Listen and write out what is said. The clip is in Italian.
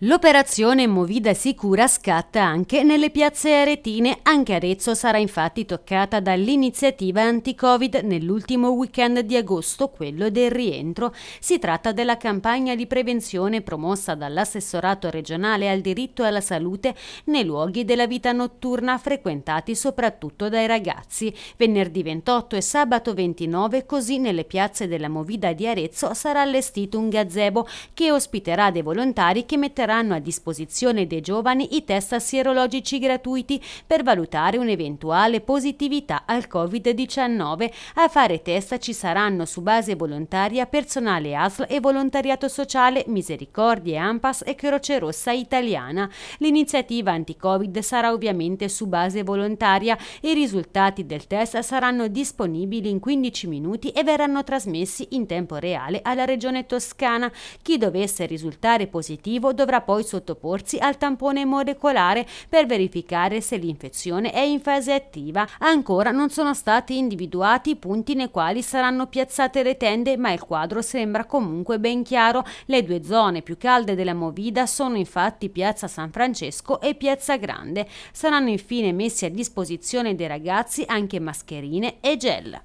L'operazione Movida Sicura scatta anche nelle piazze aretine, anche Arezzo sarà infatti toccata dall'iniziativa anti-Covid nell'ultimo weekend di agosto, quello del rientro. Si tratta della campagna di prevenzione promossa dall'assessorato regionale al diritto alla salute nei luoghi della vita notturna frequentati soprattutto dai ragazzi. Venerdì 28 e sabato 29 così nelle piazze della Movida di Arezzo sarà allestito un gazebo che ospiterà dei volontari che metteranno metteranno a disposizione dei giovani i test sierologici gratuiti per valutare un'eventuale positività al Covid-19. A fare test ci saranno su base volontaria personale ASL e volontariato sociale Misericordie, Ampas e Croce Rossa Italiana. L'iniziativa anti-Covid sarà ovviamente su base volontaria i risultati del test saranno disponibili in 15 minuti e verranno trasmessi in tempo reale alla Regione Toscana. Chi dovesse risultare positivo dovrà dovrà poi sottoporsi al tampone molecolare per verificare se l'infezione è in fase attiva. Ancora non sono stati individuati i punti nei quali saranno piazzate le tende, ma il quadro sembra comunque ben chiaro. Le due zone più calde della Movida sono infatti Piazza San Francesco e Piazza Grande. Saranno infine messi a disposizione dei ragazzi anche mascherine e gel.